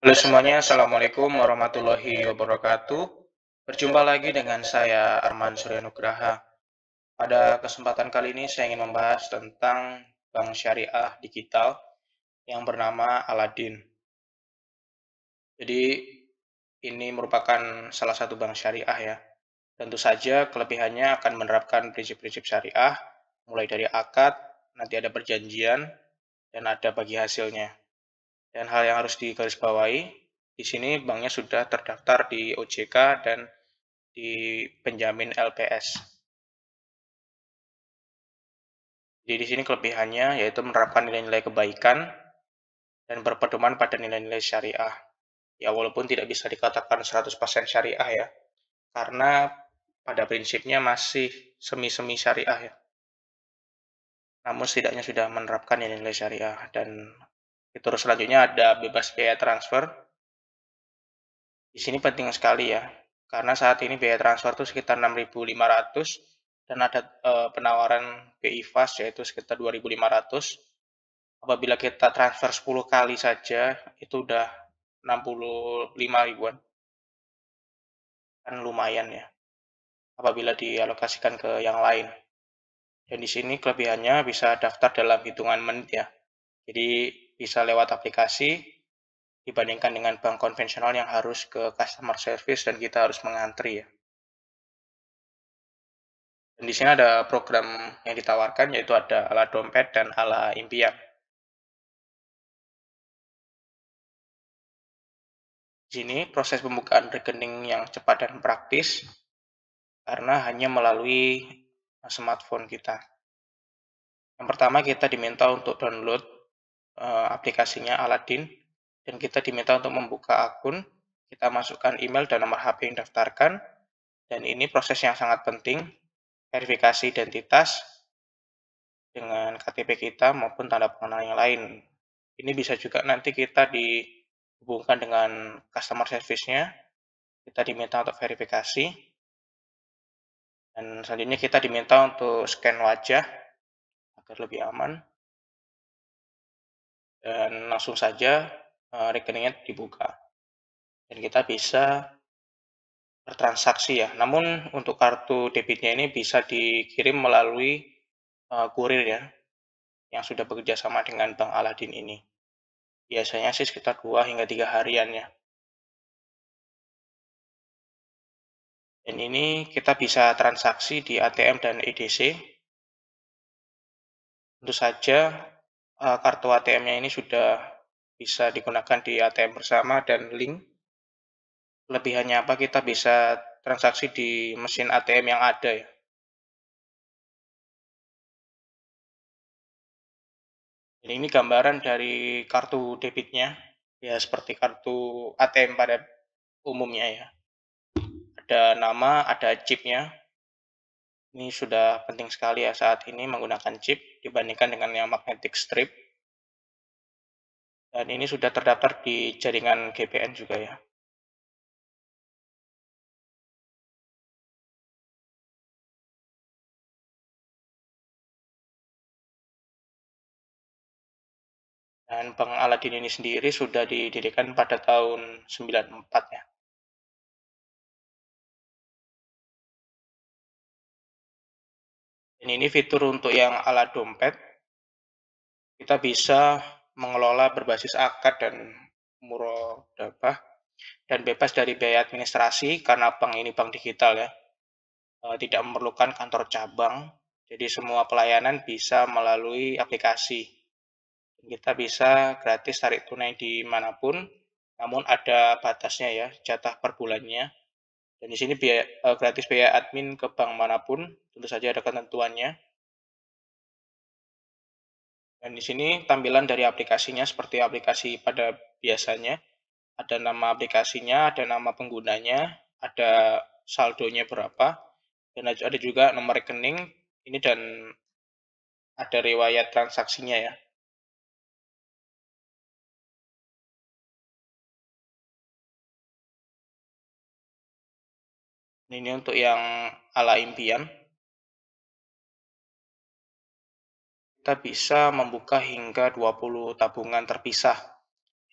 Halo semuanya, Assalamualaikum warahmatullahi wabarakatuh. Berjumpa lagi dengan saya Arman Suryanugraha. Pada kesempatan kali ini saya ingin membahas tentang bank syariah digital yang bernama Aladin. Jadi ini merupakan salah satu bank syariah ya. Tentu saja kelebihannya akan menerapkan prinsip-prinsip syariah mulai dari akad, nanti ada perjanjian, dan ada bagi hasilnya. Dan hal yang harus digarisbawahi, di sini banknya sudah terdaftar di OJK dan di penjamin LPS. Jadi di sini kelebihannya yaitu menerapkan nilai-nilai kebaikan dan berpedoman pada nilai-nilai syariah. Ya walaupun tidak bisa dikatakan 100% syariah ya, karena pada prinsipnya masih semi-semi syariah ya. Namun setidaknya sudah menerapkan nilai-nilai syariah dan Fitur selanjutnya ada bebas biaya transfer. Di sini penting sekali ya, karena saat ini biaya transfer itu sekitar 6.500 dan ada e, penawaran BI Fast yaitu sekitar 2.500. Apabila kita transfer 10 kali saja itu udah 65 ribuan. Kan lumayan ya. Apabila dialokasikan ke yang lain. Dan di sini kelebihannya bisa daftar dalam hitungan menit ya. Jadi bisa lewat aplikasi dibandingkan dengan bank konvensional yang harus ke customer service dan kita harus mengantri ya. Dan di sini ada program yang ditawarkan yaitu ada ala dompet dan ala impian. Di sini proses pembukaan rekening yang cepat dan praktis karena hanya melalui smartphone kita. Yang pertama kita diminta untuk download Eh, aplikasinya Aladdin dan kita diminta untuk membuka akun, kita masukkan email dan nomor HP yang daftarkan dan ini proses yang sangat penting, verifikasi identitas dengan KTP kita maupun tanda pengenal yang lain. Ini bisa juga nanti kita dihubungkan dengan customer service-nya, kita diminta untuk verifikasi, dan selanjutnya kita diminta untuk scan wajah agar lebih aman dan langsung saja eh, rekeningnya dibuka. Dan kita bisa bertransaksi ya. Namun untuk kartu debitnya ini bisa dikirim melalui eh, kurir ya yang sudah bekerja sama dengan Bank Aladin ini. Biasanya sih sekitar 2 hingga 3 harian ya. Dan ini kita bisa transaksi di ATM dan EDC. Tentu saja uh, kartu ATM-nya ini sudah bisa digunakan di ATM bersama dan link. Lebihannya apa kita bisa transaksi di mesin ATM yang ada ya. Jadi ini gambaran dari kartu debitnya ya seperti kartu ATM pada umumnya ya. Ada nama, ada chipnya. Ini sudah penting sekali ya saat ini menggunakan chip dibandingkan dengan yang magnetic strip. Dan ini sudah terdaftar di jaringan GPN juga ya. Dan Bang Aladin ini sendiri sudah didirikan pada tahun 94 ya. Dan ini fitur untuk yang ala dompet. Kita bisa mengelola berbasis akad dan murodabah dan bebas dari biaya administrasi karena bank ini bank digital ya. E, tidak memerlukan kantor cabang. Jadi semua pelayanan bisa melalui aplikasi. Kita bisa gratis tarik tunai di manapun, namun ada batasnya ya, jatah per bulannya. Dan di sini biaya uh, gratis biaya admin ke bank manapun, tentu saja ada ketentuannya. Dan di sini tampilan dari aplikasinya seperti aplikasi pada biasanya. Ada nama aplikasinya, ada nama penggunanya, ada saldonya berapa, dan ada juga nomor rekening ini dan ada riwayat transaksinya ya. ini untuk yang ala impian kita bisa membuka hingga 20 tabungan terpisah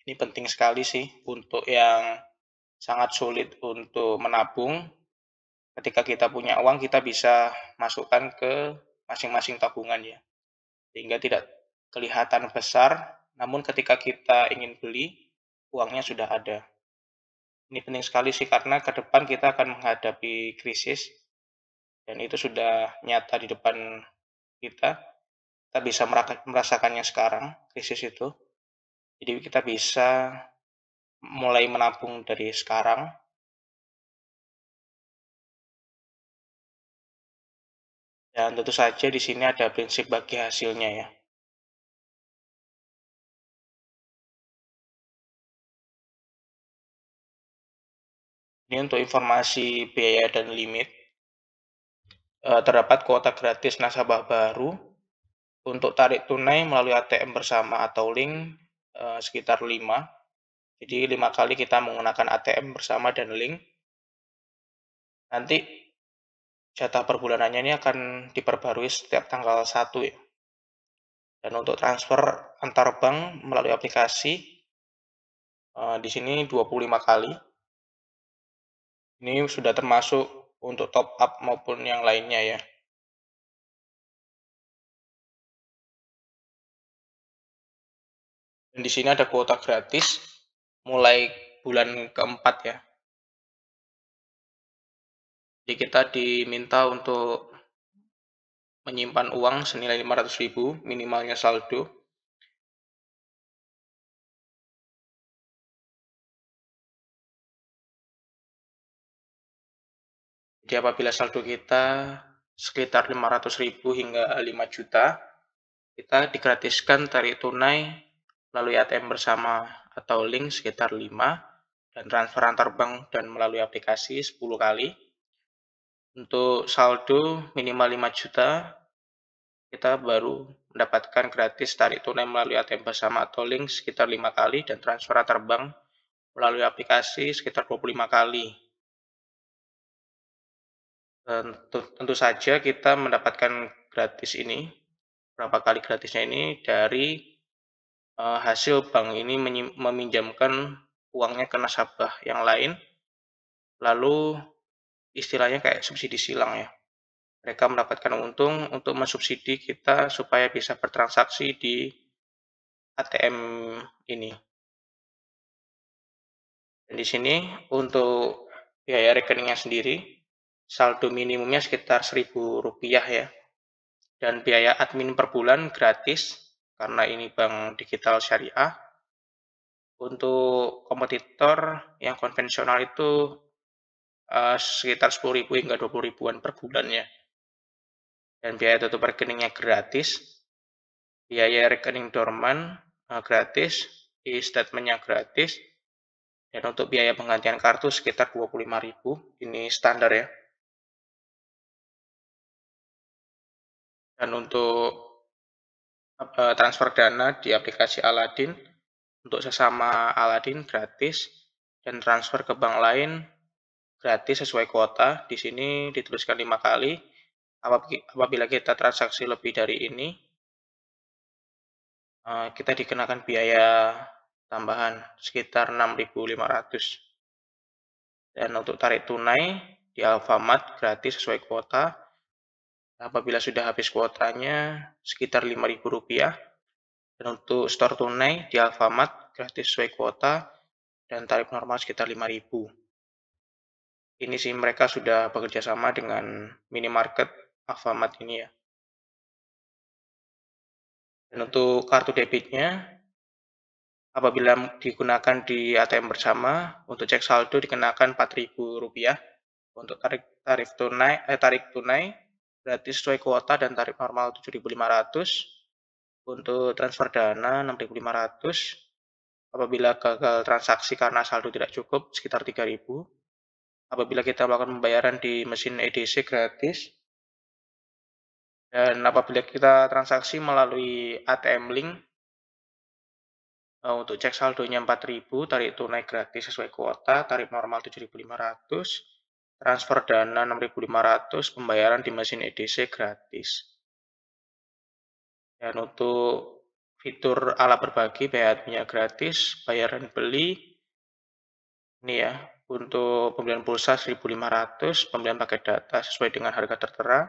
ini penting sekali sih untuk yang sangat sulit untuk menabung ketika kita punya uang kita bisa masukkan ke masing-masing tabungan ya sehingga tidak kelihatan besar namun ketika kita ingin beli uangnya sudah ada ini penting sekali sih karena ke depan kita akan menghadapi krisis dan itu sudah nyata di depan kita. Kita bisa merasakannya sekarang, krisis itu. Jadi kita bisa mulai menabung dari sekarang Dan tentu saja di sini ada prinsip bagi hasilnya ya. Ini untuk informasi biaya dan limit. E, terdapat kuota gratis nasabah baru untuk tarik tunai melalui ATM bersama atau link e, sekitar 5. Jadi lima kali kita menggunakan ATM bersama dan link. Nanti jatah perbulanannya ini akan diperbarui setiap tanggal 1 ya. Dan untuk transfer antar bank melalui aplikasi e, di sini 25 kali ini sudah termasuk untuk top up maupun yang lainnya ya. Dan di sini ada kuota gratis mulai bulan keempat ya. Jadi kita diminta untuk menyimpan uang senilai 500.000 minimalnya saldo Jadi apabila saldo kita sekitar 500 ribu hingga 5 juta, kita digratiskan tarik tunai melalui ATM bersama atau link sekitar 5 dan transfer antar bank dan melalui aplikasi 10 kali. Untuk saldo minimal 5 juta, kita baru mendapatkan gratis tarik tunai melalui ATM bersama atau link sekitar 5 kali dan transfer antar bank melalui aplikasi sekitar 25 kali tentu, tentu saja kita mendapatkan gratis ini berapa kali gratisnya ini dari uh, hasil bank ini meminjamkan uangnya ke nasabah yang lain lalu istilahnya kayak subsidi silang ya mereka mendapatkan untung untuk mensubsidi kita supaya bisa bertransaksi di ATM ini Dan di sini untuk biaya rekeningnya sendiri saldo minimumnya sekitar seribu rupiah ya. Dan biaya admin per bulan gratis karena ini bank digital syariah. Untuk kompetitor yang konvensional itu uh, sekitar 10.000 hingga 20 ribuan per bulannya. Dan biaya tutup rekeningnya gratis. Biaya rekening dorman uh, gratis, e-statementnya gratis. Dan untuk biaya penggantian kartu sekitar 25.000, ini standar ya. Dan untuk apa, eh, transfer dana di aplikasi Aladin untuk sesama Aladin gratis dan transfer ke bank lain gratis sesuai kuota. Di sini dituliskan lima kali. Apabila kita transaksi lebih dari ini, eh, kita dikenakan biaya tambahan sekitar 6.500. Dan untuk tarik tunai di Alfamart gratis sesuai kuota apabila sudah habis kuotanya sekitar Rp5.000 dan untuk store tunai di Alfamart gratis sesuai kuota dan tarif normal sekitar rp 5000 ini sih mereka sudah bekerja sama dengan minimarket Alfamart ini ya dan untuk kartu debitnya apabila digunakan di ATM bersama untuk cek saldo dikenakan Rp4.000 untuk tarif, tarif tunai eh, tarik tunai gratis sesuai kuota dan tarif normal 7.500 untuk transfer dana 6.500 apabila gagal transaksi karena saldo tidak cukup sekitar 3.000 apabila kita melakukan pembayaran di mesin EDC gratis dan apabila kita transaksi melalui ATM link eh, untuk cek saldonya 4000 tarik tunai gratis sesuai kuota, tarif normal 7500 transfer dana 6.500, pembayaran di mesin EDC gratis. Dan untuk fitur ala berbagi, bayar minyak gratis, bayaran beli, ini ya, untuk pembelian pulsa 1.500, pembelian paket data sesuai dengan harga tertera,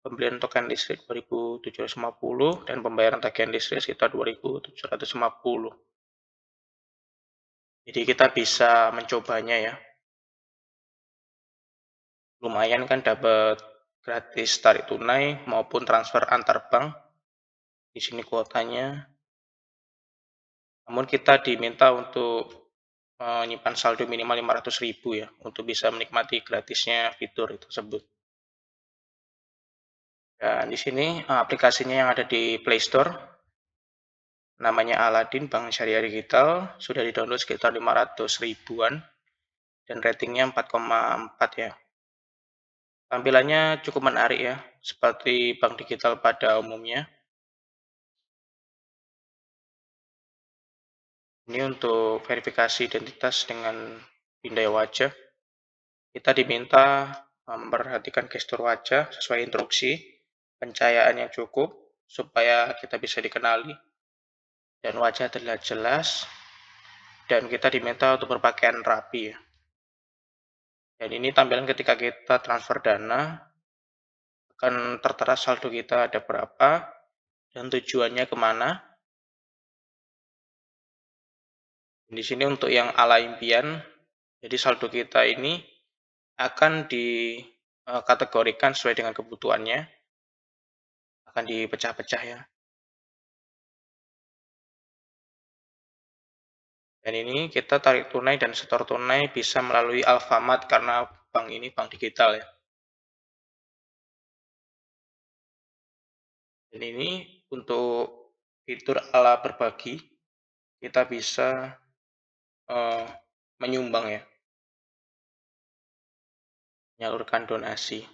pembelian token listrik 2.750, dan pembayaran tagihan listrik sekitar 2.750. Jadi kita bisa mencobanya ya lumayan kan dapat gratis tarik tunai maupun transfer antar bank. Di sini kuotanya. Namun kita diminta untuk menyimpan saldo minimal ribu ya untuk bisa menikmati gratisnya fitur tersebut. Dan di sini eh, aplikasinya yang ada di Play Store namanya Aladin Bank Syariah Digital sudah didownload sekitar 500 ribuan dan ratingnya 4,4 ya Tampilannya cukup menarik ya, seperti bank digital pada umumnya. Ini untuk verifikasi identitas dengan pindai wajah. Kita diminta memperhatikan gestur wajah sesuai instruksi, pencahayaan yang cukup, supaya kita bisa dikenali. Dan wajah terlihat jelas, dan kita diminta untuk berpakaian rapi ya. Dan ini tampilan ketika kita transfer dana, akan tertera saldo kita ada berapa, dan tujuannya kemana. Di sini untuk yang ala impian, jadi saldo kita ini akan dikategorikan eh, sesuai dengan kebutuhannya. Akan dipecah-pecah ya. Dan ini kita tarik tunai dan setor tunai bisa melalui Alfamart karena bank ini bank digital ya. Dan ini untuk fitur ala berbagi kita bisa uh, menyumbang ya. Menyalurkan donasi.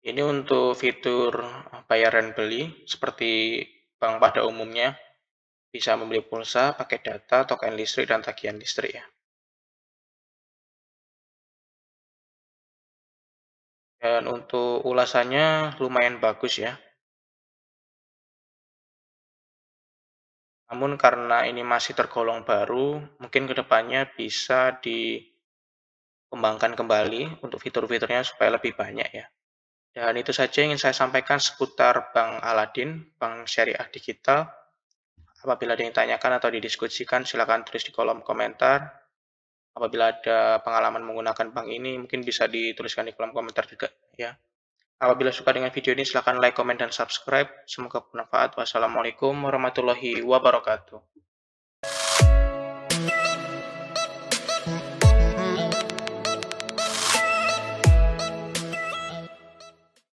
Ini untuk fitur bayaran beli seperti bank pada umumnya bisa membeli pulsa pakai data, token listrik, dan tagihan listrik ya. Dan untuk ulasannya lumayan bagus ya. Namun karena ini masih tergolong baru, mungkin kedepannya bisa dikembangkan kembali untuk fitur-fiturnya supaya lebih banyak ya. Dan itu saja yang ingin saya sampaikan seputar Bank Aladin, Bank Syariah Digital. Apabila ada yang ditanyakan atau didiskusikan, silakan tulis di kolom komentar. Apabila ada pengalaman menggunakan bank ini, mungkin bisa dituliskan di kolom komentar juga, ya. Apabila suka dengan video ini, silakan like, komen, dan subscribe. Semoga bermanfaat. Wassalamualaikum warahmatullahi wabarakatuh.